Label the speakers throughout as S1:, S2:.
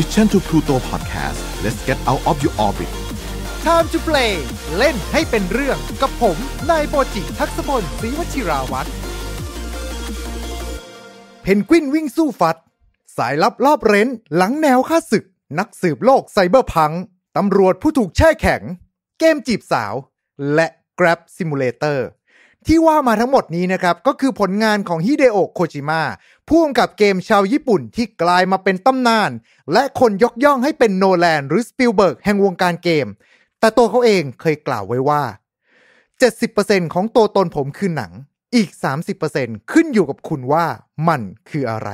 S1: Mission to Pluto Podcast let's get out of your orbit Time to play เล่นให้เป็นเรื่องกับผม นายโปจิทักษพลศรีวชิราวัตรเพนกวินวิ่งสู้ฟัดสายลับรอบเร้นหลังแนวค่าศึก นักสืบโลกไซเบอร์พังตำรวจผู้ถูกแช่แข็งเกมจีบสาว และ Grab Simulator ที่ว่ามาทั้งหมดนี้นะครับ ก็คือผลงานของฮิเดโอะโคจิมะผู้กำกับเกมชาวญี่ปุ่นที่กลายมาเป็นตำนาน และคนยกย่องให้เป็นโนแลนหรือสปิลเบิร์กแห่งวงการเกม แต่ตัวเขาเองเคยกล่าวไว้ว่า 70%ของตัวตนผมคือหนังอีก 30%ขึ้นอยู่กับคุณว่ามันคืออะไร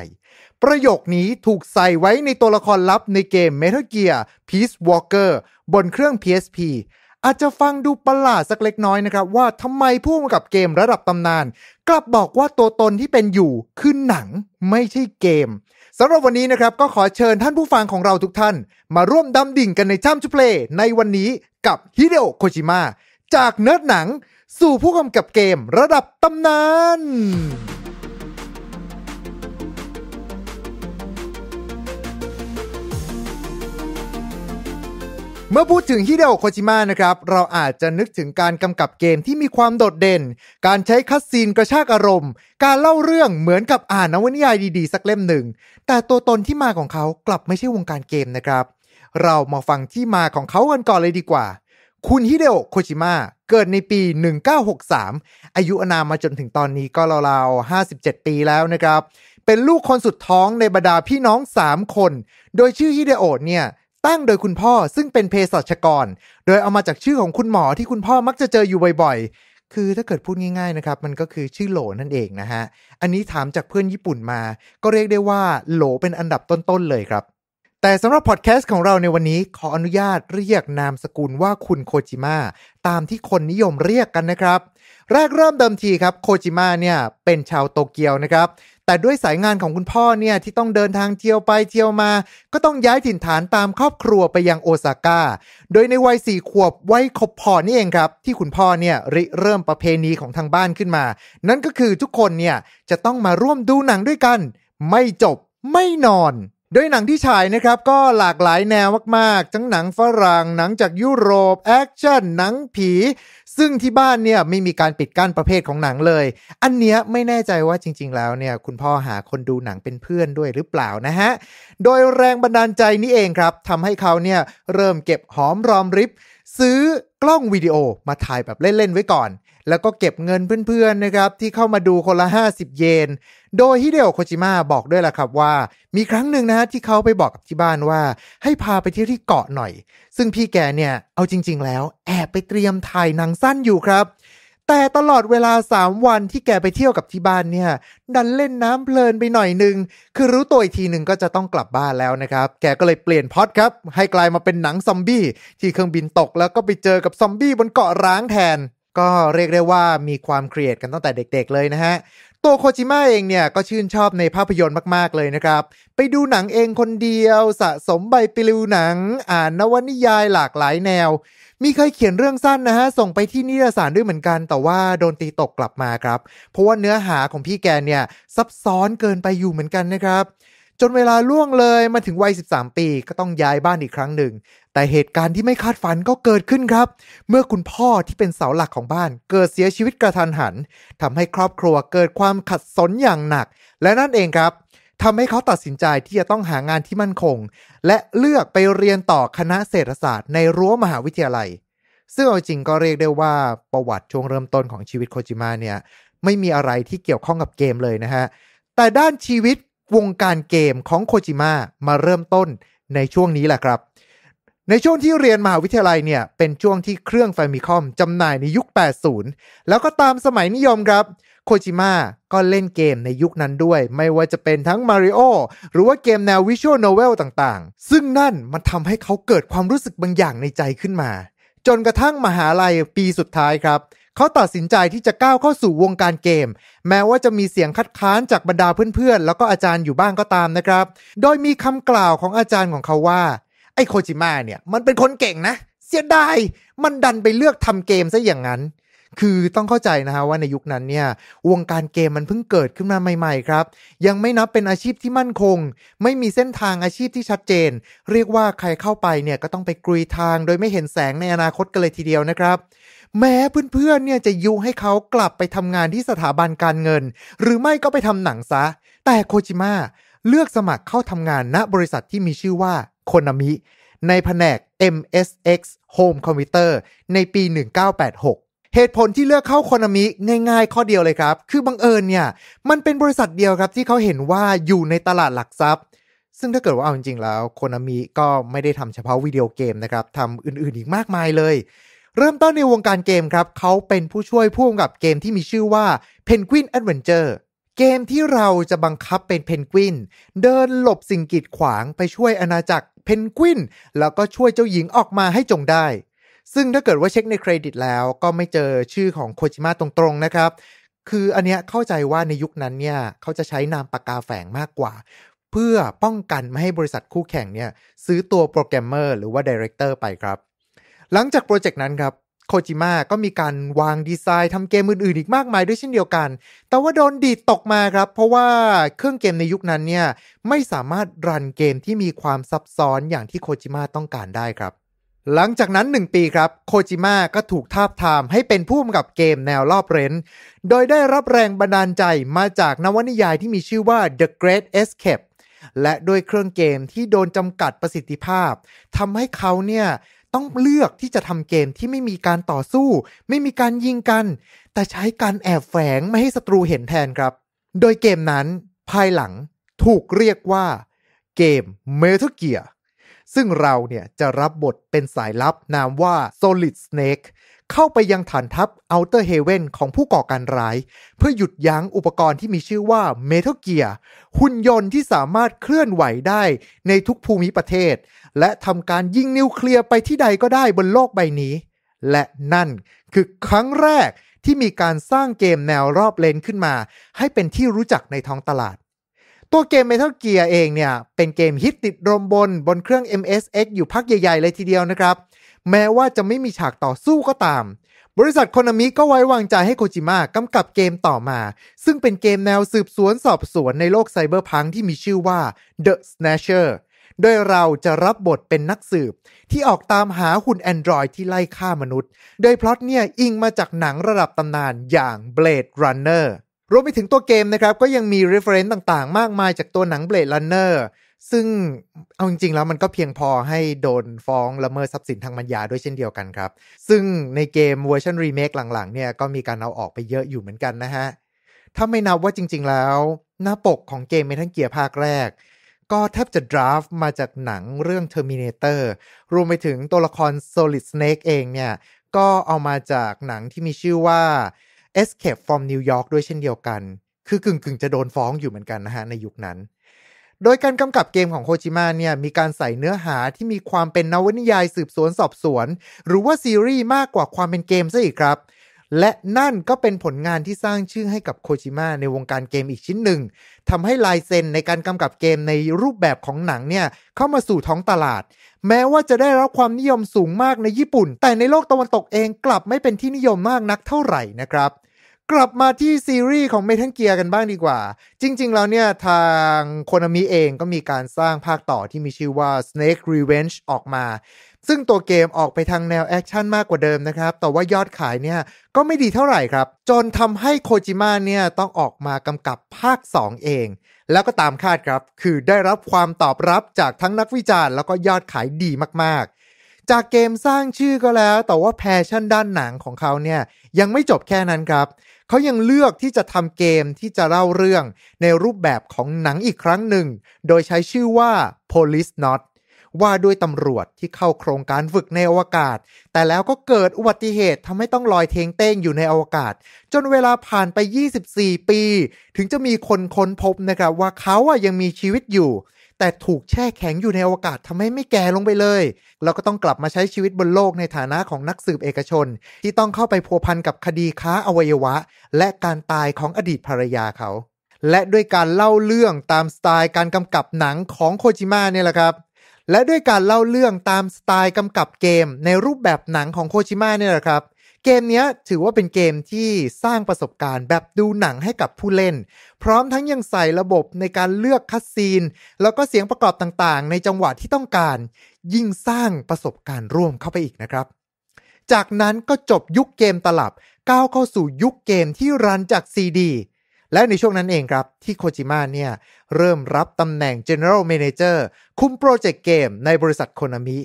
S1: ประโยคนี้ถูกใส่ไว้ในตัวละครลับในเกม Metal Gear Peace Walker บนเครื่อง PSP อาจจะฟังดูประหลาดสักเล็กน้อยนะครับ ว่าทำไมผู้กำกับเกมระดับตำนาน กลับบอกว่าตัวตนที่เป็นอยู่ คือหนังไม่ใช่เกมสำหรับวันนี้นะครับ ก็ขอเชิญท่านผู้ฟังของเราทุกท่าน มาร่วมดำดิ่งกันในช่ำชุเพลในวันนี้กับฮิเดโอโคจิมะจากเนิร์ดหนังสู่ผู้กำกับเกมระดับตำนานเมื่อพูดถึงฮิเดโอโคจิมะนะครับ เราอาจจะนึกถึงการกำกับเกมที่มีความโดดเด่น การใช้คัสซีนกระชากอารมณ์ การเล่าเรื่องเหมือนกับอ่านนวนิยายดีๆ สักเล่มหนึ่ง แต่ตัวตนที่มาของเขากลับไม่ใช่วงการเกมนะครับ เรามาฟังที่มาของเขากันก่อนเลยดีกว่า คุณฮิเดโอโคจิมะเกิดในปี 1963 อายุอนามมาจนถึงตอนนี้ก็ราวๆ 57 ปีแล้วนะครับ เป็นลูกคนสุดท้องในบรรดาพี่น้อง 3 คน โดยชื่อฮิเดโอเนี่ยตั้งโดยคุณพ่อซึ่งเป็นเภสัชกร โดยเอามาจากชื่อของคุณหมอที่คุณพ่อมักจะเจออยู่บ่อยๆ คือถ้าเกิดพูดง่ายๆนะครับมันก็คือชื่อโหลนั่นเองนะฮะ อันนี้ถามจากเพื่อนญี่ปุ่นมา ก็เรียกได้ว่า โหลเป็นอันดับต้นๆเลยครับ แต่สำหรับพอดแคสต์ของเราในวันนี้ขออนุญาตเรียกนามสกุลว่าคุณโคจิมะตามที่คนนิยมเรียกกันนะครับ แรกเริ่มเดิมทีครับโคจิมะเนี่ยเป็นชาวโตเกียวนะครับแต่ด้วยสายงานของคุณพ่อเนี่ยที่ต้องเดินทางเที่ยวไปเที่ยวมา ก็ต้องย้ายถิ่นฐานตามครอบครัวไปยังโอซาก้าโดยในวัยสี่ขวบวัยขบพอนี่เองครับ ที่คุณพ่อเนี่ยริเริ่มประเพณีของทางบ้านขึ้นมา นั่นก็คือทุกคนเนี่ยจะต้องมาร่วมดูหนังด้วยกัน ไม่จบไม่นอน โดยหนังที่ฉายนะครับก็หลากหลายแนวมากๆทั้งหนังฝรั่ง หนังจากยุโรปแอคชั่นหนังผีซึ่งที่บ้านเนี่ยไม่มีการปิดกั้นประเภทของหนังเลย อันเนี้ยไม่แน่ใจว่าจริง ๆ แล้วเนี่ยคุณพ่อหาคนดูหนังเป็นเพื่อนด้วยหรือเปล่านะฮะ โดยแรงบันดาลใจนี้เองครับทำให้เขาเนี่ยเริ่มเก็บหอมรอมริบ ซื้อกล้องวิดีโอมาถ่ายแบบเล่นๆ ไว้ก่อนแล้วก็เก็บเงินเพื่อนๆนะครับที่เข้ามาดูคนละ 50 เยน โดยฮิเดโอโคจิมะบอกด้วยล่ะครับว่า มีครั้งหนึ่งนะฮะที่เขาไปบอกกับที่บ้านว่าให้พาไปเที่ยวที่เกาะหน่อย ซึ่งพี่แกเนี่ย เอาจริงๆแล้ว แอบไปเตรียมถ่ายหนังสั้นอยู่ครับ แต่ตลอดเวลา 3 วันที่แกไปเที่ยวกับที่บ้านเนี่ย ดันเล่นน้ำเพลินไปหน่อยหนึ่ง คือรู้ตัวอีกทีหนึ่งก็จะต้องกลับบ้านแล้วนะครับ แกก็เลยเปลี่ยนพอดครับให้กลายมาเป็นหนังซอมบี้ที่เครื่องบินตก แล้วก็ไปเจอกับซอมบี้บนเกาะร้างแทนก็เรียกได้ว่ามีความเครียดกันตั้งแต่เด็กๆ เลยนะฮะ ตัวโคจิมะเองเนี่ยก็ชื่นชอบในภาพยนตร์มากๆ เลยนะครับ ไปดูหนังเองคนเดียว สะสมใบปลิวหนัง อ่านนวนิยายหลากหลายแนว มีเคยเขียนเรื่องสั้นนะฮะ ส่งไปที่นิตยสารด้วยเหมือนกัน แต่ว่าโดนตีตกกลับมาครับ เพราะว่าเนื้อหาของพี่แกเนี่ย ซับซ้อนเกินไปอยู่เหมือนกันนะครับจนเวลาล่วงเลย มาถึงวัย 13 ปีก็ต้องย้ายบ้านอีกครั้งหนึ่ง แต่เหตุการณ์ที่ไม่คาดฝันก็เกิดขึ้นครับ เมื่อคุณพ่อที่เป็นเสาหลักของบ้าน เกิดเสียชีวิตกระทันหัน ทำให้ครอบครัวเกิดความขัดสนอย่างหนัก และนั่นเองครับทำให้เขาตัดสินใจที่จะต้องหางานที่มั่นคง และเลือกไปเรียนต่อคณะเศรษฐศาสตร์ในรั้วมหาวิทยาลัยซึ่งเอาจริงก็เรียกได้ว่าประวัติช่วงเริ่มต้นของชีวิตโคจิมะเนี่ยไม่มีอะไรที่เกี่ยวข้องกับเกมเลยนะฮะแต่ด้านชีวิตวงการเกมของโคจิมะมาเริ่มต้นในช่วงนี้แหละครับ ในช่วงที่เรียนมหาวิทยาลัยเนี่ย เป็นช่วงที่เครื่องไฟมิคอมจำหน่ายในยุค 80 แล้วก็ตามสมัยนิยมครับ โคจิมะก็เล่นเกมในยุคนั้นด้วย ไม่ว่าจะเป็นทั้งมาริโอหรือว่าเกมแนววิชวลโนเวลต่างๆ ซึ่งนั่นมันทำให้เขาเกิดความรู้สึกบางอย่างในใจขึ้นมา จนกระทั่งมหาลัยปีสุดท้ายครับเขาตัดสินใจที่จะก้าวเข้าสู่วงการเกม แม้ว่าจะมีเสียงคัดค้านจากบรรดาเพื่อนๆ แล้วก็อาจารย์อยู่บ้างก็ตามนะครับโดยมีคำกล่าวของอาจารย์ของเขาว่าไอ้โคจิมะเนี่ยมันเป็นคนเก่งนะ เสียดาย มันดันไปเลือกทำเกมซะอย่างนั้น คือต้องเข้าใจนะฮะว่าในยุคนั้นเนี่ยวงการเกมมันเพิ่งเกิดขึ้นมาใหม่ๆ ครับ ยังไม่นับเป็นอาชีพที่มั่นคง ไม่มีเส้นทางอาชีพที่ชัดเจน เรียกว่าใครเข้าไปเนี่ยก็ต้องไปกรุยทาง โดยไม่เห็นแสงในอนาคตกันเลยทีเดียวนะครับแม้เพื่อนๆเนี่ยจะยุให้เขากลับไปทำงานที่สถาบันการเงิน หรือไม่ก็ไปทำหนังซะ แต่โคจิมะเลือกสมัครเข้าทำงานณบริษัทที่มีชื่อว่าโคนามิในแผนก MSX Home Computer ในปี 1986 เหตุผลที่เลือกเข้าโคนามิง่ายๆ ข้อเดียวเลยครับ คือบังเอิญเนี่ย มันเป็นบริษัทเดียวครับ ที่เขาเห็นว่าอยู่ในตลาดหลักทรัพย์ ซึ่งถ้าเกิดว่าเอาจริงๆแล้วโคนามิก็ไม่ได้ทำเฉพาะวิดีโอเกมนะครับทำอื่นๆอีกมากมายเลยเริ่มต้นในวงการเกมครับเขาเป็นผู้ช่วยผู้กำกับเกมที่มีชื่อว่า Penguin Adventure เกมที่เราจะบังคับเป็นเพนกวินเดินหลบสิ่งกีดขวางไปช่วยอาณาจักรเพนกวินแล้วก็ช่วยเจ้าหญิงออกมาให้จงได้ ซึ่งถ้าเกิดว่าเช็คในเครดิตแล้ว ก็ไม่เจอชื่อของโคจิมะตรงๆนะครับ คืออันเนี้ยเข้าใจว่าในยุคนั้นเนี่ยเขาจะใช้นามปากกาแฝงมากกว่าเพื่อป้องกันไม่ให้บริษัทคู่แข่งเนี่ยซื้อตัวโปรแกรมเมอร์หรือว่าดีเรคเตอร์ไปครับหลังจากโปรเจกต์นั้นครับโคจิมะก็มีการวางดีไซน์ทำเกมอื่นๆอีกมากมายด้วยเช่นเดียวกัน แต่ว่าโดนดีดตกมาครับ เพราะว่าเครื่องเกมในยุคนั้นเนี่ยไม่สามารถรันเกมที่มีความซับซ้อนอย่างที่โคจิมะต้องการได้ครับ หลังจากนั้น 1 ปีครับโคจิมะก็ถูกทาบทาม ให้เป็นผู้กำกับเกมแนวรอบเรนโดยได้รับแรงบันดาลใจมาจากนวนิยายที่มีชื่อว่า The Great Escape และด้วยเครื่องเกมที่โดนจำกัดประสิทธิภาพทำให้เขาเนี่ยต้องเลือกที่จะทำเกมที่ไม่มีการต่อสู้ ไม่มีการยิงกัน แต่ใช้การแอบแฝงไม่ให้ศัตรูเห็นแทนครับ โดยเกมนั้นภายหลังถูกเรียกว่าเกมทัลเกียร์ซึ่งเราเนี่ยจะรับบทเป็นสายลับนามว่า Solid Snake เข้าไปยังฐานทัพ Outer Heaven ของผู้ก่อการร้าย เพื่อหยุดยั้งอุปกรณ์ที่มีชื่อว่า Metal Gear หุ่นยนต์ที่สามารถเคลื่อนไหวได้ในทุกภูมิประเทศและทำการยิงนิวเคลียร์ไปที่ใดก็ได้บนโลกใบนี้ และนั่นคือครั้งแรกที่มีการสร้างเกมแนวรอบเลนขึ้นมา ให้เป็นที่รู้จักในท้องตลาด ตัวเกม Metal Gear เองเนี่ย เป็นเกมฮิตติดรมบนบนเครื่อง MSX อยู่พักใหญ่ๆเลยทีเดียวนะครับ แม้ว่าจะไม่มีฉากต่อสู้ก็ตาม บริษัทโคนามิก็ไว้วางใจให้โคจิมะกำกับเกมต่อมา ซึ่งเป็นเกมแนวสืบสวนสอบสวนในโลกไซเบอร์พังที่มีชื่อว่า The Snatcher โดยเราจะรับบทเป็นนักสืบที่ออกตามหาหุ่นแอนดรอยที่ไล่ฆ่ามนุษย์ โดยพล็อตเนี่ย อิงมาจากหนังระดับตำนานอย่าง Blade Runner รวมไปถึงตัวเกมนะครับ ก็ยังมี reference ต่างๆ มากมายจากตัวหนัง Blade Runner ซึ่ง เอาจริง ๆ แล้วมันก็เพียงพอให้โดนฟ้องละเมิดทรัพย์สินทางมัญญาด้วยเช่นเดียวกันครับ ซึ่งในเกมเวอร์ชันรีเมคหลังๆเนี่ยก็มีการเอาออกไปเยอะอยู่เหมือนกันนะฮะ ถ้าไม่นับว่าจริง ๆ แล้ว หน้าปกของเกมเมทัลเกียร์ภาคแรกก็แทบจะดราฟมาจากหนังเรื่อง Terminator รวมไปถึงตัวละคร Solid Snake เองเนี่ย ก็เอามาจากหนังที่มีชื่อว่า Escape from New York ด้วยเช่นเดียวกัน คือกึ่งกึ่งจะโดนฟ้องอยู่เหมือนกันนะฮะ ในยุคนั้น โดยการกำกับเกมของโคจิมะเนี่ยมีการใส่เนื้อหาที่มีความเป็นนวนิยายสืบสวนสอบสวน หรือว่าซีรีส์มากกว่าความเป็นเกมซะอีกครับเและนั่นก็เป็นผลงานที่สร้างชื่อให้กับโคจิมะในวงการเกมอีกชิ้นหนึ่งทำให้ลายเซ็นในการกำกับเกมในรูปแบบของหนังเนี่ย เข้ามาสู่ท้องตลาด แม้ว่าจะได้รับความนิยมสูงมากในญี่ปุ่น แต่ในโลกตะวันตกเองกลับไม่เป็นที่นิยมมากนักเท่าไหร่นะครับ กลับมาที่ซีรีส์ของเมทัลเกียร์กันบ้างดีกว่าจริงๆแล้วเนี่ยทางโคนามิเองก็มีการสร้างภาคต่อที่มีชื่อว่า Snake Revenge ออกมาซึ่งตัวเกมออกไปทางแนวแอคชั่นมากกว่าเดิมนะครับ แต่ว่ายอดขายเนี่ยก็ไม่ดีเท่าไหร่ครับ จนทำให้โคจิมะเนี่ยต้องออกมากำกับภาค 2 เอง แล้วก็ตามคาดครับ คือได้รับความตอบรับจากทั้งนักวิจารณ์แล้วก็ยอดขายดีมากๆ จากเกมสร้างชื่อก็แล้ว แต่ว่าแพชชั่นด้านหนังของเขาเนี่ยยังไม่จบแค่นั้นครับ เขายังเลือกที่จะทำเกมที่จะเล่าเรื่องในรูปแบบของหนังอีกครั้งหนึ่ง โดยใช้ชื่อว่า Police Not ว่าด้วยตำรวจที่เข้าโครงการฝึกในอวกาศ แต่แล้วก็เกิดอุบัติเหตุทำให้ต้องลอยเทงเต้งอยู่ในอวกาศ จนเวลาผ่านไป 24 ปี ถึงจะมีคนค้นพบนะครับว่าเขาอะยังมีชีวิตอยู่ แต่ถูกแช่แข็งอยู่ในอวกาศทำให้ไม่แก่ลงไปเลย เราก็ต้องกลับมาใช้ชีวิตบนโลกในฐานะของนักสืบเอกชน ที่ต้องเข้าไปพัวพันกับคดีค้าอวัยวะ และการตายของอดีตภรรยาเขาและด้วยการเล่าเรื่องตามสไตล์การกำกับหนังของโคจิมะเนี่ยแหละครับและด้วยการเล่าเรื่องตามสไตล์กำกับเกมในรูปแบบหนังของโคชิมะเนี่ยแหละครับ เกมนี้ถือว่าเป็นเกมที่สร้างประสบการณ์แบบดูหนังให้กับผู้เล่น พร้อมทั้งยังใส่ระบบในการเลือกคัสซีน แล้วก็เสียงประกอบต่างๆในจังหวะที่ต้องการยิ่งสร้างประสบการณ์ร่วมเข้าไปอีกนะครับ จากนั้นก็จบยุคเกมตลับก้าวเข้าสู่ยุคเกมที่รันจากซีดีและในช่วงนั้นเองครับที่โคจิมะเนี่ยเริ่มรับตำแหน่ง General Manager คุมโปรเจกต์เกมในบริษัทโคนามิ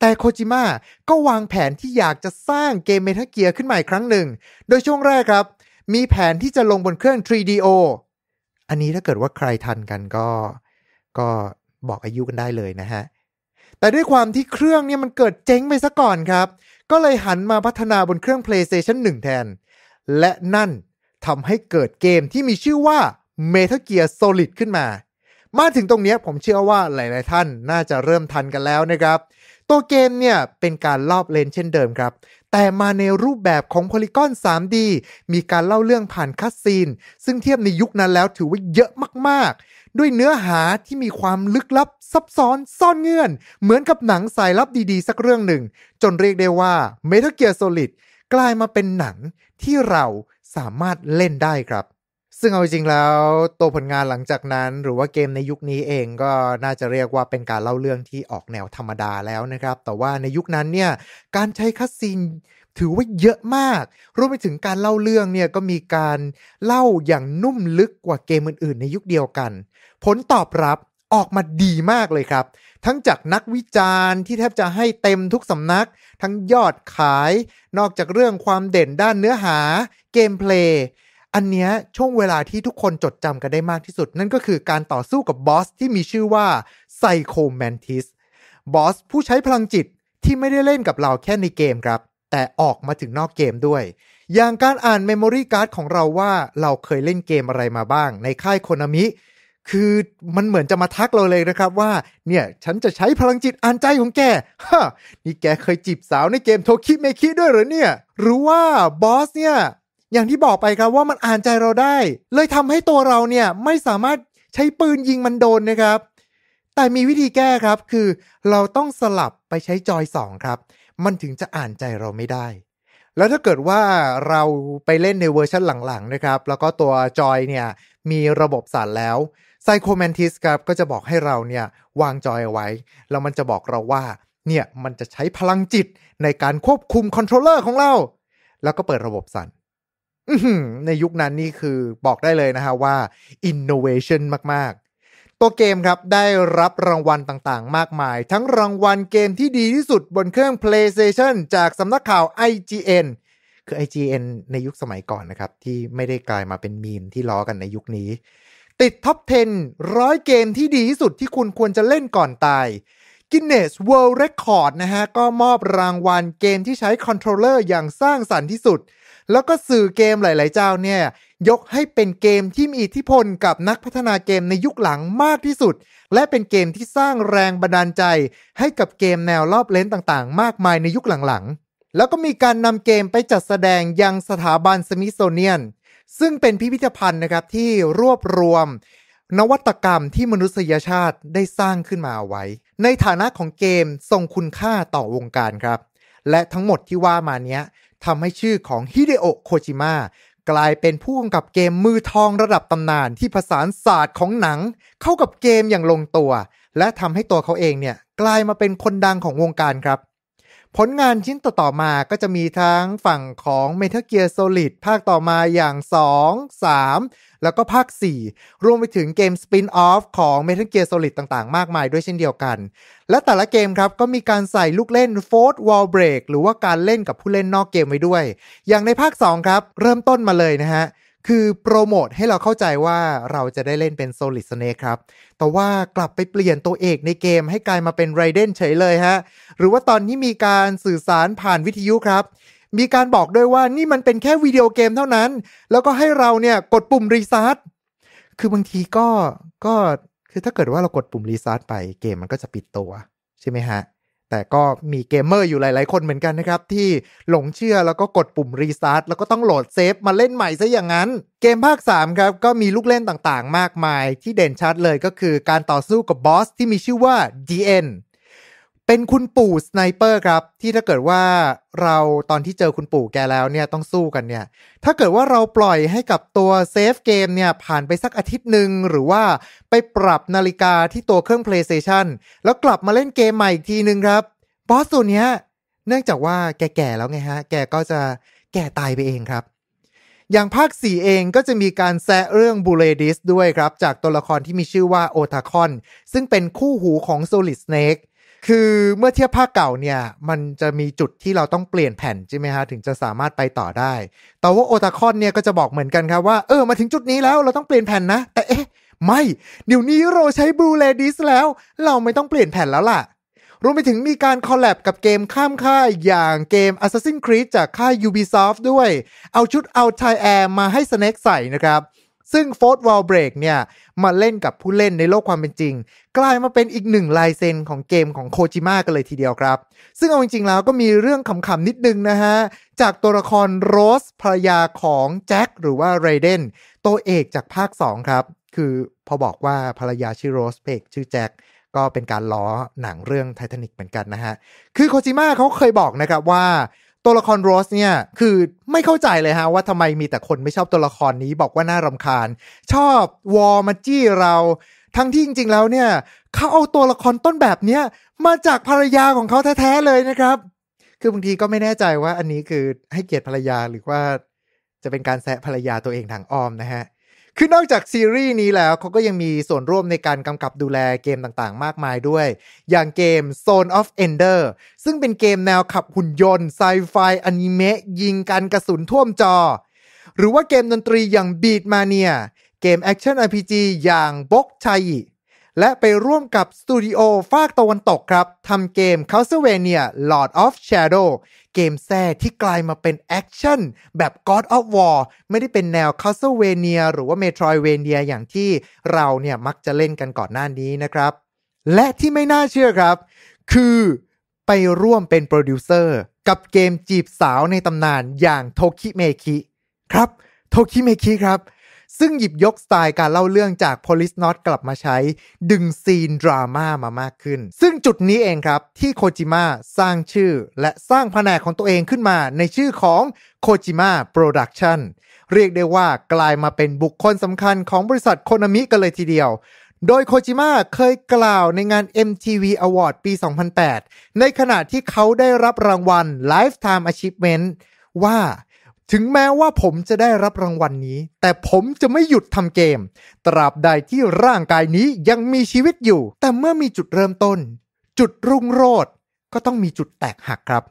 S1: แต่โคจิมะก็วางแผนที่อยากจะสร้างเกมเมทัเกียร์ขึ้นใหม่ครั้งหนึ่ง โดยช่วงแรกครับ มีแผนที่จะลงบนเครื่อง 3DO อันนี้ถ้าเกิดว่าใครทันกันก็ ก็บอกอายุกันได้เลยนะฮะ แต่ด้วยความที่เครื่องเนี่ยมันเกิดเจ๊งไปซะก่อนครับ ก็เลยหันมาพัฒนาบนเครื่อง PlayStation 1 แทน และนั่นทำให้เกิดเกมที่มีชื่อว่า Metal Gear Solid ขึ้นมา มาถึงตรงนี้ผมเชื่อว่าหลาย ๆ ท่านน่าจะเริ่มทันกันแล้วนะครับ ตัวเกมเนี่ย เป็นการลอบเลนเช่นเดิมครับ แต่มาในรูปแบบของพอลิกอน 3D มีการเล่าเรื่องผ่านคัสซีน ซึ่งเทียบในยุคนั้นแล้วถือว่าเยอะมากๆ ด้วยเนื้อหาที่มีความลึกลับซับซ้อนซ่อนเงื่อน เหมือนกับหนังสายลับดีๆ สักเรื่องหนึ่งจนเรียกได้ว่า Metal Gear Solid กลายมาเป็นหนังที่เราสามารถเล่นได้ครับ ซึ่งเอาจริงแล้วตัวผลงานหลังจากนั้น หรือว่าเกมในยุคนี้เองก็น่าจะเรียกว่าเป็นการเล่าเรื่องที่ออกแนวธรรมดาแล้ว นะครับ แต่ว่าในยุคนั้นเนี่ยการใช้คัสซีนถือว่าเยอะมาก รวมไปถึงการเล่าเรื่องเนี่ยก็มีการเล่าอย่างนุ่มลึกกว่าเกมอื่น ๆ ในยุคเดียวกัน ผลตอบรับออกมาดีมากเลยครับทั้งจากนักวิจารณ์ที่แทบจะให้เต็มทุกสำนัก ทั้งยอดขาย นอกจากเรื่องความเด่นด้านเนื้อหาเกมเพลย์ อันเนี้ยช่วงเวลาที่ทุกคนจดจำกันได้มากที่สุด นั่นก็คือการต่อสู้กับบอส ที่มีชื่อว่าไซโคแมนติสบอสผู้ใช้พลังจิตที่ไม่ได้เล่นกับเราแค่ในเกมครับ แต่ออกมาถึงนอกเกมด้วย อย่างการอ่านเมมโมรี่การ์ดของเราว่าเราเคยเล่นเกมอะไรมาบ้าง ในค่ายโคนามิคือมันเหมือนจะมาทักเราเลยนะครับว่าเนี่ยฉันจะใช้พลังจิตอ่านใจของแก ฮะนี่แกเคยจีบสาวในเกมโทคิเมคิด้วยหรือเนี่ยหรือว่าบอสเนี่ย อย่างที่บอกไปครับว่ามันอ่านใจเราได้ เลยทำให้ตัวเราเนี่ยไม่สามารถใช้ปืนยิงมันโดนนะครับ แต่มีวิธีแก้ครับคือเราต้องสลับไปใช้จอย2ครับมันถึงจะอ่านใจเราไม่ได้ แล้วถ้าเกิดว่าเราไปเล่นในเวอร์ชันหลังๆนะครับ แล้วก็ตัวจอยเนี่ยมีระบบสั่นแล้วไซโคแมนทิสครับก็จะบอกให้เราเนี่ยวางจอยเอาไว้ แล้วมันจะบอกเราว่า เนี่ยมันจะใช้พลังจิตในการควบคุมคอนโทรลเลอร์ของเรา แล้วก็เปิดระบบสั่นในยุคนั้น นี่คือบอกได้เลยนะฮะว่า innovation มาก ๆ ตัวเกมครับได้รับรางวัลต่าง ๆ มากมาย ทั้งรางวัลเกมที่ดีที่สุดบนเครื่อง PlayStation จากสำนักข่าว IGN คือ IGN ในยุคสมัยก่อนนะครับ ที่ไม่ได้กลายมาเป็นมีมที่ล้อกันในยุคนี้ติดท็อป 10 ร้อยเกมที่ดีที่สุดที่คุณควรจะเล่นก่อนตาย Guinness World Record นะฮะก็มอบรางวัลเกมที่ใช้คอนโทรลเลอร์อย่างสร้างสรรค์ที่สุด แล้วก็สื่อเกมหลาย ๆ เจ้าเนี่ยยกให้เป็นเกมที่มีอิทธิพลกับนักพัฒนาเกมในยุคหลังมากที่สุด และเป็นเกมที่สร้างแรงบันดาลใจ ให้กับเกมแนวรอบเลนต่างๆ มากมายในยุคหลัง ๆ แล้วก็มีการนำเกมไปจัดแสดงยังสถาบันสมิโซเนียนซึ่งเป็นพิพิธภัณฑ์นะครับที่รวบรวมนวัตกรรมที่มนุษยชาติได้สร้างขึ้นมาไว้ ในฐานะของเกมทรงคุณค่าต่อวงการครับ และทั้งหมดที่ว่ามาเนี้ยทำให้ชื่อของฮิเดโอะโคจิมะกลายเป็นผู้กำกับเกมมือทองระดับตำนานที่ผสานศาสตร์ของหนัง เข้ากับเกมอย่างลงตัว และทำให้ตัวเขาเองเนี่ยกลายมาเป็นคนดังของวงการครับผลงานชิ้นต่อๆมาก็จะมีทั้งฝั่งของ Metal Gear Solid ภาคต่อมาอย่าง 2 3 แล้วก็ภาค 4 รวมไปถึงเกมสปินออฟของ Metal Gear Solid ต่างๆมากมายด้วยเช่นเดียวกัน และแต่ละเกมครับก็มีการใส่ลูกเล่น f o r t h Wall Break หรือว่าการเล่นกับผู้เล่นนอกเกมไว้ด้วย อย่างในภาค 2 ครับเริ่มต้นมาเลยนะฮะคือ โปรโมท ให้เราเข้าใจว่าเราจะได้เล่นเป็น Solid Snake ครับ แต่ว่ากลับไปเปลี่ยนตัวเอกในเกมให้กลายมาเป็นไรเดนเฉยเลยฮะ หรือว่าตอนนี้มีการสื่อสารผ่านวิทยุครับ มีการบอกด้วยว่านี่มันเป็นแค่วิดีโอเกมเท่านั้น แล้วก็ให้เราเนี่ยกดปุ่มรีซาร์ทคือบางทีก็ก็คือถ้าเกิดว่าเรากดปุ่มรีซาร์ทไปเกมมันก็จะปิดตัวใช่ไหมฮะแต่ก็มีเกมเมอร์อยู่หลายๆ คนเหมือนกันนะครับ ที่หลงเชื่อแล้วก็กดปุ่มรีสตาร์ทแล้วก็ต้องโหลดเซฟมาเล่นใหม่ซะอย่างนั้น เกมภาค 3 ครับ ก็มีลูกเล่นต่างๆ มากมาย ที่เด่นชัดเลยก็คือการต่อสู้กับบอสที่มีชื่อว่า DN เป็นคุณปู่สไนเปอร์ครับ ที่ถ้าเกิดว่าเราตอนที่เจอคุณปู่แกแล้วเนี่ยต้องสู้กันเนี่ยถ้าเกิดว่าเราปล่อยให้กับตัวเซฟเกมเนี่ยผ่านไปสักอาทิตย์หนึ่งหรือว่าไปปรับนาฬิกาที่ตัวเครื่อง PlayStation แล้วกลับมาเล่นเกมใหม่อีกทีหนึ่งครับ บอสตัวเนี้ย เนื่องจากว่าแกแก่แล้วไงฮะ แกก็จะแก่ตายไปเองครับ อย่างภาค 4 เองก็จะมีการแซะเรื่องบูเลดิสด้วยครับจากตัวละครที่มีชื่อว่าโอทาคอนซึ่งเป็นคู่หูของโซลิดสเนกคือเมื่อเทียบภาคเก่าเนี่ยมันจะมีจุดที่เราต้องเปลี่ยนแผ่นใช่ไหมฮะ ถึงจะสามารถไปต่อได้ แต่ว่าโอตาคอนเนี่ยก็จะบอกเหมือนกันครับว่า เออ มาถึงจุดนี้แล้วเราต้องเปลี่ยนแผ่นนะ แต่เอ๊ะไม่เดี๋ยวนี้เราใช้บลูเรดิสแล้ว เราไม่ต้องเปลี่ยนแผ่นแล้วล่ะรวมไปถึงมีการคอลแลบกับเกมข้ามค่ายอย่างเกม Assassin's Creed จากค่าย Ubisoft ด้วยเอาชุด Altair มาให้ Snake ใส่นะครับซึ่งโฟร์ดวอลเบรกเนี่ย มาเล่นกับผู้เล่นในโลกความเป็นจริงกลายมาเป็นอีกหนึ่งลายเซ็นของเกมของโคจิมะกันเลยทีเดียวครับ ซึ่งเอาจริงๆ แล้วก็มีเรื่องขำๆนิดนึงนะฮะ จากตัวละครโรสภรยาของแจ็คหรือว่าไรเดนตัวเอกจากภาค 2 ครับ คือพอบอกว่าภรยาชื่อโรสเพกชื่อแจ็คก็เป็นการล้อหนังเรื่องไททานิกเหมือนกันนะฮะคือโคจิมะเขาเคยบอกนะครับว่าตัวละครโรสเนี่ยคือไม่เข้าใจเลยฮะ ว่าทำไมมีแต่คนไม่ชอบตัวละครนี้บอกว่าน่ารำคาญ ชอบวอมาจี้เรา ทั้งที่จริง ๆแล้วเนี่ยเขาเอาตัวละครต้นแบบเนี้ยมาจากภรรยาของเขาแท้ ๆ เลยนะครับ คือบางทีก็ไม่แน่ใจว่าอันนี้คือให้เกียรติภรรยาหรือว่าจะเป็นการแซะภรรยาตัวเองทางอ้อมนะฮะคือนอกจากซีรีส์นี้แล้วเขาก็ยังมีส่วนร่วมในการกำกับดูแลเกมต่างๆ มากมายด้วย อย่างเกม Zone of Ender ซึ่งเป็นเกมแนวขับหุ่นยนต์ไซไฟอนิเมะยิงกันกระสุนท่วมจอ หรือว่าเกมดนตรีอย่าง Beatmania เกมแอคชั่น RPG อย่างบกชัยและไปร่วมกับสตูดิโอฝากตะวันตกครับทำเกม c a s t l e v a n i a Lord of Shadow เกมแท้ที่กลายมาเป็นแอคชั่นแบบ God of War ไม่ได้เป็นแนว Castlevania หรือว่า Metroidvania อย่างที่เราเนี่ย มักจะเล่นกันก่อนหน้านี้นะครับ และที่ไม่น่าเชื่อครับ คือไปร่วมเป็นโปรดิวเซอร์กับเกมจีบสาวในตำนานอย่างโทคิเมคิครับโทคิเมคิครับซึ่งหยิบยกสไตล์การเล่าเรื่องจาก Police Not กลับมาใช้ ดึงซีนดราม่ามามากขึ้น ซึ่งจุดนี้เองครับที่โคจิมะสร้างชื่อและสร้างแผนกของตัวเองขึ้นมาในชื่อของโคจิมะโปรดักชันเรียกได้ว่ากลายมาเป็นบุคคลสำคัญของบริษัทโคนามิกันเลยทีเดียว โดยโคจิมะเคยกล่าวในงาน MTV Award ปี 2008 ในขณะที่เขาได้รับรางวัล Lifetime Achievement ว่าถึงแม้ว่าผมจะได้รับรางวัลนนี้ แต่ผมจะไม่หยุดทำเกม ตราบใดที่ร่างกายนี้ยังมีชีวิตอยู่ แต่เมื่อมีจุดเริ่มต้น จุดรุ่งโรจน์ก็ต้องมีจุดแตกหักครับ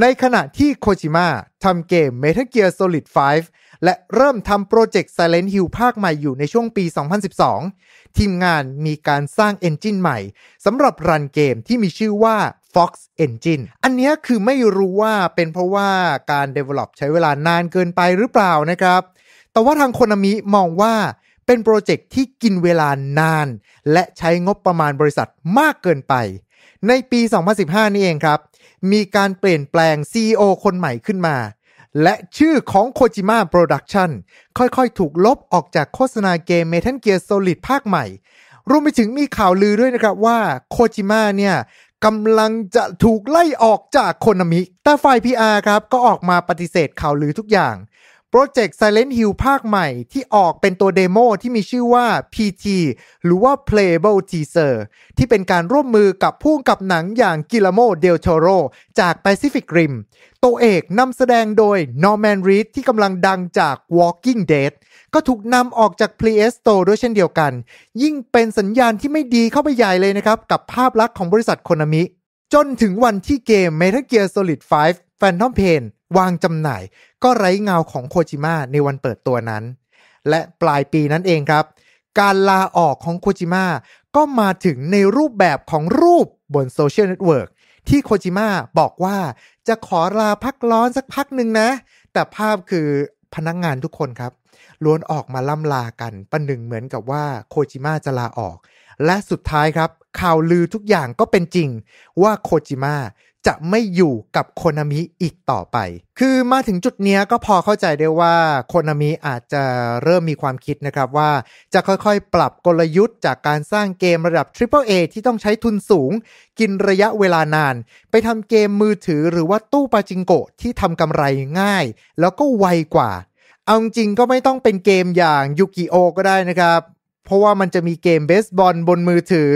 S1: ในขณะที่โคจิมะทำเกม Metal Gear Solid 5และเริ่มทำโปรเจกต์ Silent Hill ภาคใหม่อยู่ในช่วงปี 2012 ทีมงานมีการสร้างเอนจินใหม่สำหรับรันเกมที่มีชื่อว่า Fox Engine อันนี้คือไม่รู้ว่าเป็นเพราะว่าการ develop ใช้เวลานานเกินไปหรือเปล่านะครับ แต่ว่าทางโคนามิมองว่าเป็นโปรเจกต์ที่กินเวลานาน และใช้งบประมาณบริษัทมากเกินไป ในปี 2015 นี่เองครับ มีการเปลี่ยนแปลง CEO คนใหม่ขึ้นมาและชื่อของโคจิมะโปรดักชันค่อยๆ ถูกลบออกจากโฆษณาเกมเมทัลเกียร์ Solid ภาคใหม่ รวมไปถึงมีข่าวลือด้วยนะครับ ว่าโคจิมะเนี่ยกำลังจะถูกไล่ออกจากโคนามิแต่ฝ่าย PR ครับก็ออกมาปฏิเสธข่าวลือทุกอย่างโปรเจกต์ Silent Hill ภาคใหม่ที่ออกเป็นตัวเดโมที่มีชื่อว่า p t หรือว่า Playable Teaser ที่เป็นการร่วมมือกับผู้กับหนังอย่างกิลาโมเดล โชโรจาก Pacific Rim ตัวเอกนำแสดงโดย Norman Reed ที่กำลังดังจาก Walking Dead ก็ถูกนำออกจาก Play Store ด้วยเช่นเดียวกัน ยิ่งเป็นสัญญาณที่ไม่ดีเข้าไปใหญ่เลยนะครับ กับภาพลักษณ์ของบริษัทโคนามิจนถึงวันที่เกม Metal Gear Solid 5 Phantom Pain วางจำหน่ายก็ไร้เงาของโคจิมะในวันเปิดตัวนั้น และปลายปีนั้นเองครับ การลาออกของโคจิมะก็มาถึงในรูปแบบของรูปบนโซเชียลเน็ตเวิร์กที่โคจิมะบอกว่าจะขอลาพักร้อนสักพักหนึ่งนะ แต่ภาพคือพนักงงานทุกคนครับ ล้วนออกมาล่ำลากันประหนึ่งเหมือนกับว่าโคจิมะจะลาออก และสุดท้ายครับข่าวลือทุกอย่างก็เป็นจริงว่าโคจิมะจะไม่อยู่กับโคนามิอีกต่อไป คือมาถึงจุดนี้ก็พอเข้าใจได้ว่าโคนามิอาจจะเริ่มมีความคิดนะครับว่าจะค่อยๆ ปรับกลยุทธ์จากการสร้างเกมระดับ triple a ที่ต้องใช้ทุนสูง กินระยะเวลานาน ไปทำเกมมือถือหรือว่าตู้ปาจิงโกะที่ทำกำไรง่าย แล้วก็ไวกว่า เอาจริงก็ไม่ต้องเป็นเกมอย่างยูกิโอก็ได้นะครับเพราะว่ามันจะมีเกมเบสบอลบนมือถือ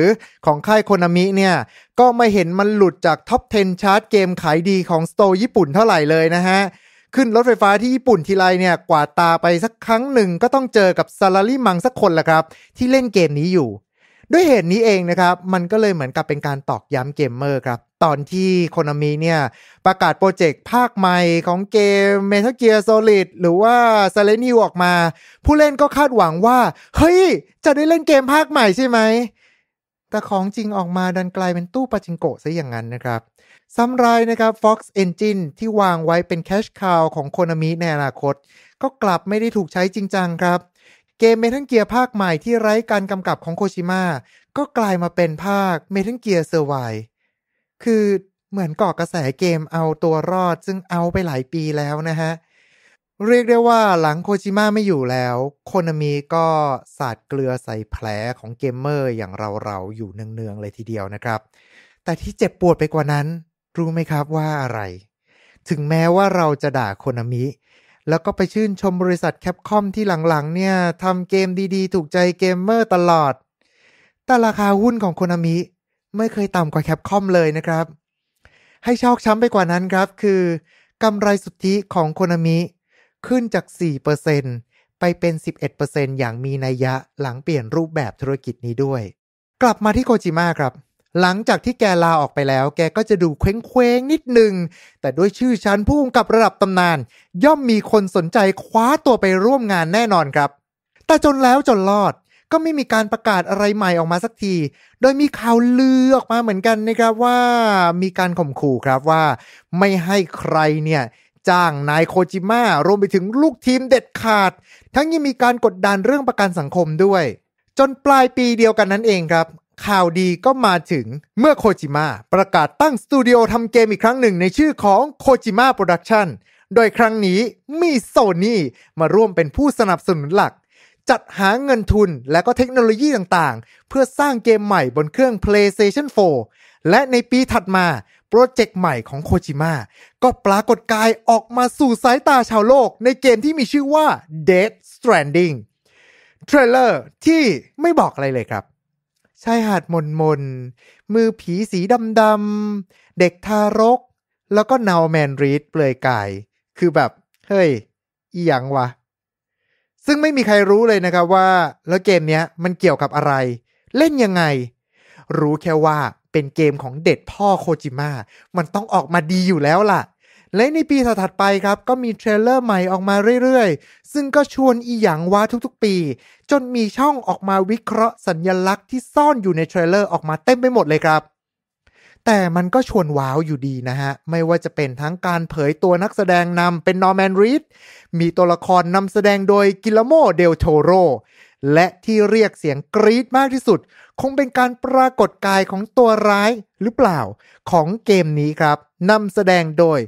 S1: ของค่ายโคนามิเนี่ยก็ไม่เห็นมันหลุดจากท็อป 10 ชาร์ตเกมขายดีของสโตร์ญี่ปุ่นเท่าไหร่เลยนะฮะ ขึ้นรถไฟฟ้าที่ญี่ปุ่นทีไรเนี่ยกว่าตาไปสักครั้งหนึ่งก็ต้องเจอกับซาลารี่มังสักคนละครับที่เล่นเกมนี้อยู่ ด้วยเหตุนี้เองนะครับ มันก็เลยเหมือนกับเป็นการตอกย้ำเกมเมอร์ครับตอนที่โคโนมิเนี่ยประกาศโปรเจกต์ ภาคใหม่ของเกมเมทัลเกียร์โซลิดหรือว่าซาเลนิวออกมา ผู้เล่นก็คาดหวังว่า เฮ้ย จะได้เล่นเกมภาคใหม่ใช่ไหมแต่ของจริงออกมาดันกลายเป็นตู้ปาจิงโกะซะอย่างนั้นนะครับซ้ำรายนะครับ Fox Engine ที่วางไว้เป็นแคชคาวของโคโนมิในอนาคต ก็กลับไม่ได้ถูกใช้จริงจังครับ เกมเมทัลเกียร์ภาคใหม่ที่ไร้การกำกับของโคชิมะก็กลายมาเป็นภาคเมทัลเกียร์เซอร์ไวคือเหมือนก่อกระแสเกมเอาตัวรอด ซึ่งเอาไปหลายปีแล้วนะฮะ เรียกได้ว่าหลังโคจิมะไม่อยู่แล้วโคนามิก็สาดเกลือใส่แผลของเกมเมอร์อย่างเรา ๆ อยู่เนือง ๆ เลยทีเดียวนะครับ แต่ที่เจ็บปวดไปกว่านั้น รู้ไหมครับว่าอะไร ถึงแม้ว่าเราจะด่าโคนามิ แล้วก็ไปชื่นชมบริษัทแคปคอมที่หลัง ๆ เนี่ยทำเกมดีๆ ถูกใจเกมเมอร์ตลอด แต่ราคาหุ้นของโคนามิไม่เคยต่ำกว่าแคปคอมเลยนะครับ ให้ชอกช้ำไปกว่านั้นครับ คือกำไรสุทธิของโคนามิ ขึ้นจาก 4%ไปเป็น 11%อย่างมีนัยยะหลังเปลี่ยนรูปแบบธุรกิจนี้ด้วย กลับมาที่โคจิมะครับ หลังจากที่แกลาออกไปแล้ว แกก็จะดูเคว้งเคว้งนิดนึง แต่ด้วยชื่อชั้นผู้กำกับระดับตำนาน ย่อมมีคนสนใจคว้าตัวไปร่วมงานแน่นอนครับแต่จนแล้วจนรอดก็ไม่มีการประกาศอะไรใหม่ออกมาสักที โดยมีข่าวลือออกมาเหมือนกันนะครับว่ามีการข่มขู่ครับว่า ไม่ให้ใครเนี่ยจ้างนายโคจิมะรวมไปถึงลูกทีมเด็ดขาด ทั้งยังมีการกดดันเรื่องประกันสังคมด้วย จนปลายปีเดียวกันนั้นเองครับ ข่าวดีก็มาถึงเมื่อโคจิมะประกาศตั้งสตูดิโอทำเกมอีกครั้งหนึ่ง ในชื่อของโคจิมะโปรดักชันโดยครั้งนี้มีโซนี่มาร่วมเป็นผู้สนับสนุนหลักจัดหาเงินทุนและก็เทคโนโลยีต่างๆ เพื่อสร้างเกมใหม่บนเครื่อง PlayStation 4 และในปีถัดมา โปรเจกต์ใหม่ของโคจิมะก็ปรากฏกายออกมาสู่สายตาชาวโลก ในเกมที่มีชื่อว่า Dead Stranding เทรลเลอร์ที่ไม่บอกอะไรเลยครับ ชายหาดมนมนมือผีสีดำดำเด็กทารก แล้วก็นาวแมนรีดเปลือยกาย คือแบบ เฮ้ยอีหยังวะซึ่งไม่มีใครรู้เลยนะครับว่า แล้วเกมเนี้ยมันเกี่ยวกับอะไร เล่นยังไง รู้แค่ว่าเป็นเกมของเด็ดพ่อโคจิมะมันต้องออกมาดีอยู่แล้วล่ะ และในปีถัดไปครับ ก็มีเทรลเลอร์ใหม่ออกมาเรื่อยๆ ซึ่งก็ชวนอีหยังว่าทุกๆปี จนมีช่องออกมาวิเคราะห์สัญญลักษณ์ที่ซ่อนอยู่ในเทรลเลอร์ออกมาเต็มไปหมดเลยครับ แต่มันก็ชวนว้าวอยู่ดีนะฮะไม่ว่าจะเป็นทั้งการเผยตัวนักแสดงนำเป็นนอร์แมนรีดมีตัวละครนำแสดงโดยกิลโมเดลโทโรและที่เรียกเสียงกรี๊ดมากที่สุด คงเป็นการปรากฏกายของตัวร้ายหรือเปล่าของเกมนี้ครับนำแสดงโดย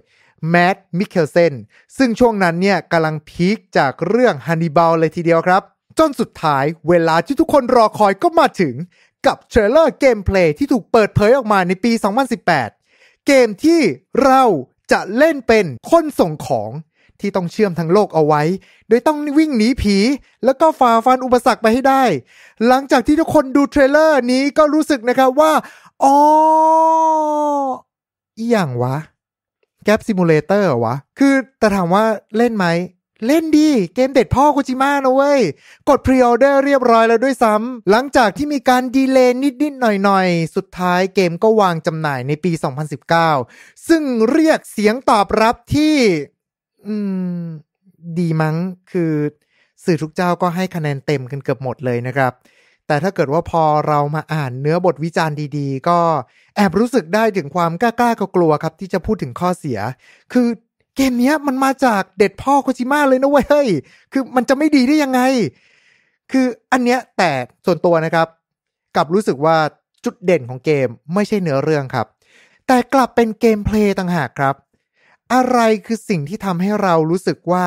S1: แมดมิเคลเซนซึ่งช่วงนั้นเนี่ยกำลังพีคจากเรื่องฮันนิบาลเลยทีเดียวครับ จนสุดท้ายเวลาที่ทุกคนรอคอยก็มาถึงกับเทรลเลอร์เกมเพลย์ที่ถูกเปิดเผยออกมาในปี 2018 เกมที่เราจะเล่นเป็นคนส่งของที่ต้องเชื่อมทั้งโลกเอาไว้ โดยต้องวิ่งหนีผี แล้วก็ฝ่าฟันอุปสรรคไปให้ได้ หลังจากที่ทุกคนดูเทรลเลอร์นี้ก็รู้สึกนะครับว่าอ๋ออย่างวะแกปซิมูเลเตอร์วะ คือแต่ถามว่าเล่นไหม เล่นดี เกมเด็ดพ่อโคจิมานะเว้ย กดพรีออเดอร์เรียบร้อยแล้วด้วยซ้ำ หลังจากที่มีการดีเลย์นิด ๆ หน่อยๆสุดท้ายเกมก็วางจำหน่ายในปี 2019 ซึ่งเรียกเสียงตอบรับที่อืม ดีมั้งคือสื่อทุกเจ้าก็ให้คะแนนเต็มกันเกือบหมดเลยนะครับ แต่ถ้าเกิดว่าพอเรามาอ่านเนื้อบทวิจารณ์ดีๆ ก็แอบรู้สึกได้ถึงความกล้ากล้ากลัวครับที่จะพูดถึงข้อเสีย คือเกมนี้มันมาจากเด็ดพ่อโคจิมาเลยนะเว้ย คือมันจะไม่ดีได้ยังไง คืออันเนี้ยแต่ส่วนตัวนะครับกับรู้สึกว่าจุดเด่นของเกมไม่ใช่เนื้อเรื่องครับ แต่กลับเป็นเกมเพลย์ต่างหากครับอะไรคือสิ่งที่ทำให้เรารู้สึกว่า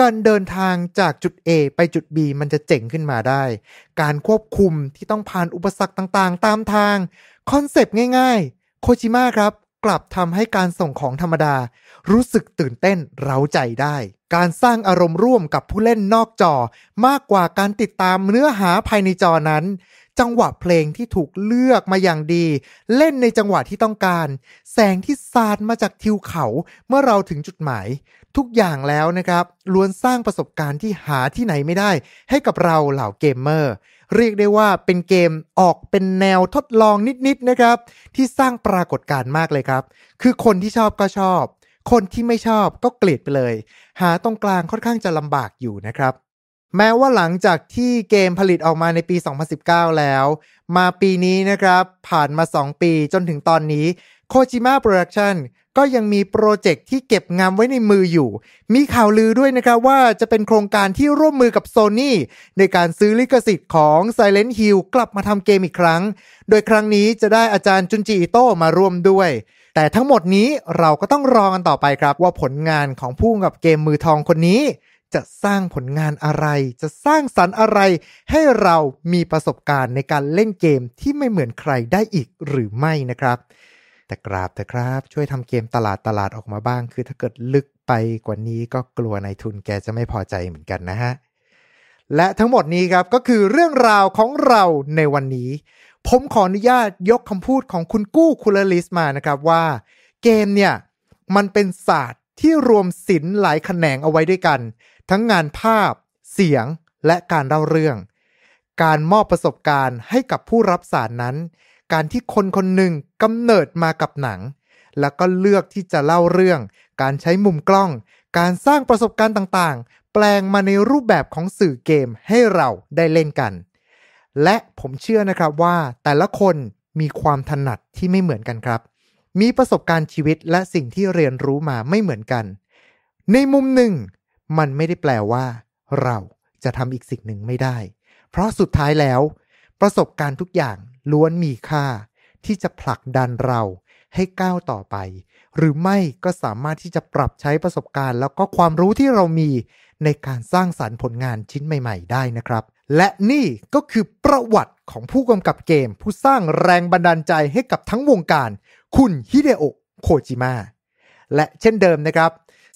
S1: การเดินทางจากจุด A ไปจุด B มันจะเจ๋งขึ้นมาได้ การควบคุมที่ต้องผ่านอุปสรรคต่างๆ ตามทาง คอนเซปต์ง่าย ๆ โคจิมะครับ กลับทำให้การส่งของธรรมดา รู้สึกตื่นเต้นเร้าใจได้ การสร้างอารมณ์ร่วมกับผู้เล่นนอกจอ มากกว่าการติดตามเนื้อหาภายในจอนั้นจังหวะเพลงที่ถูกเลือกมาอย่างดี เล่นในจังหวะที่ต้องการ แสงที่สาดมาจากทิวเขาเมื่อเราถึงจุดหมาย ทุกอย่างแล้วนะครับล้วนสร้างประสบการณ์ที่หาที่ไหนไม่ได้ให้กับเราเหล่าเกมเมอร์เรียกได้ว่าเป็นเกมออกเป็นแนวทดลองนิดๆนนะครับ ที่สร้างปรากฏการณ์มากเลยครับ คือคนที่ชอบก็ชอบ คนที่ไม่ชอบก็เกลียดไปเลย หาตรงกลางค่อนข้างจะลำบากอยู่นะครับแม้ว่าหลังจากที่เกมผลิตออกมาในปี 2019 แล้ว มาปีนี้นะครับผ่านมา 2 ปีจนถึงตอนนี้โคจิมะโปรดักชันก็ยังมีโปรเจกต์ที่เก็บงามไว้ในมืออยู่ มีข่าวลือด้วยนะครับ ว่าจะเป็นโครงการที่ร่วมมือกับโซ n y ในการซื้อลิขสิทธิ์ของ Silent Hill กลับมาทำเกมอีกครั้ง โดยครั้งนี้จะได้อาจารย์จุนจิอิโตะมาร่วมด้วย แต่ทั้งหมดนี้เราก็ต้องรอกันต่อไปครับว่าผลงานของผู้กับเกมมือทองคนนี้จะสร้างผลงานอะไร จะสร้างสรรค์อะไร ให้เรามีประสบการณ์ในการเล่นเกมที่ไม่เหมือนใครได้อีกหรือไม่นะครับ แต่กราบเถอะครับ ช่วยทำเกมตลาดตลาดออกมาบ้าง คือถ้าเกิดลึกไปกว่านี้ ก็กลัวนายทุนแกจะไม่พอใจเหมือนกันนะฮะและทั้งหมดนี้ครับก็คือเรื่องราวของเราในวันนี้ ผมขออนุญาตยกคำพูดของคุณกู้คุลลิสมานะครับว่าเกมเนี่ยมันเป็นศาสตร์ที่รวมศิลป์หลายแขนงเอาไว้ด้วยกันทั้งงานภาพ เสียงและการเล่าเรื่อง การมอบประสบการณ์ให้กับผู้รับสารนั้น การที่คนคนหนึ่งกำเนิดมากับหนัง แล้วก็เลือกที่จะเล่าเรื่อง การใช้มุมกล้อง การสร้างประสบการณ์ต่างๆ แปลงมาในรูปแบบของสื่อเกมให้เราได้เล่นกัน และผมเชื่อนะครับว่าแต่ละคนมีความถนัดที่ไม่เหมือนกันครับ มีประสบการณ์ชีวิตและสิ่งที่เรียนรู้มาไม่เหมือนกัน ในมุมหนึ่งมันไม่ได้แปลว่าเราจะทำอีกสิ่งหนึ่งไม่ได้ เพราะสุดท้ายแล้ว ประสบการณ์ทุกอย่างล้วนมีค่า ที่จะผลักดันเราให้ก้าวต่อไป หรือไม่ก็สามารถที่จะปรับใช้ประสบการณ์แล้วก็ความรู้ที่เรามีในการสร้างสารรค์ผลงานชิ้นใหม่ๆ ได้นะครับ และนี่ก็คือประวัติของผู้กำกับเกม ผู้สร้างแรงบันดาลใจให้กับทั้งวงการคุณฮิเดโอะโคจิมะและเช่นเดิมนะครับ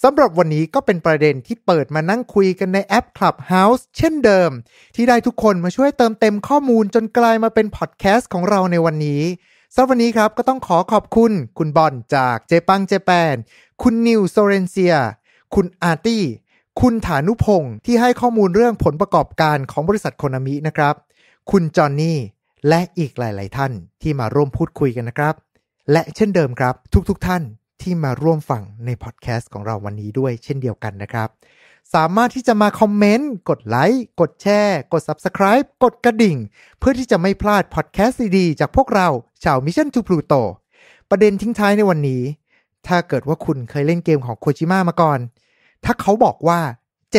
S1: สำหรับวันนี้ก็เป็นประเด็นที่เปิดมานั่งคุยกันในแอป Clubhouse เช่นเดิม ที่ได้ทุกคนมาช่วยเติมเต็มข้อมูลจนกลายมาเป็นพอดแคสต์ของเราในวันนี้ สำหรับวันนี้ครับก็ต้องขอขอบคุณ คุณบอลจากเจปังเจแปนคุณนิวโซเรนเซียคุณอาร์ตี้ คุณฐานุพงศ์ที่ให้ข้อมูลเรื่องผลประกอบการของบริษัทโคนามินะครับ คุณจอนนี่และอีกหลายๆ ท่านที่มาร่วมพูดคุยกันนะครับและเช่นเดิมครับ ทุกๆทท่านที่มาร่วมฟังในพอดแคสต์ของเราวันนี้ด้วยเช่นเดียวกันนะครับ สามารถที่จะมาคอมเมนต์กดไลค์กดแชร์ กด Subscribe กดกระดิ่ง เพื่อที่จะไม่พลาดพอดแคสต์ดีๆจากพวกเราชาว Mission to Pluto ประเด็นทิ้งท้ายในวันนี้ ถ้าเกิดว่าคุณเคยเล่นเกมของโคจิมะมาก่อน ถ้าเขาบอกว่า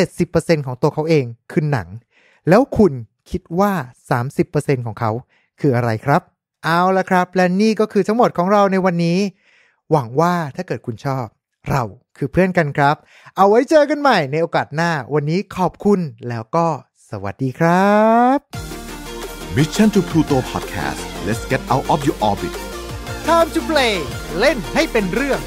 S1: 70%ของตัวเขาเองคือหนัง แล้วคุณคิดว่า 30%ของเขา คืออะไรครับ เอาละครับและนี่ก็คือทั้งหมดของเราในวันนี้หวังว่าถ้าเกิดคุณชอบ เราคือเพื่อนกันครับ เอาไว้เจอกันใหม่ในโอกาสหน้า วันนี้ขอบคุณแล้วก็สวัสดีครับ Mission to Pluto Podcast let's get out of your orbit time to play เล่นให้เป็นเรื่อง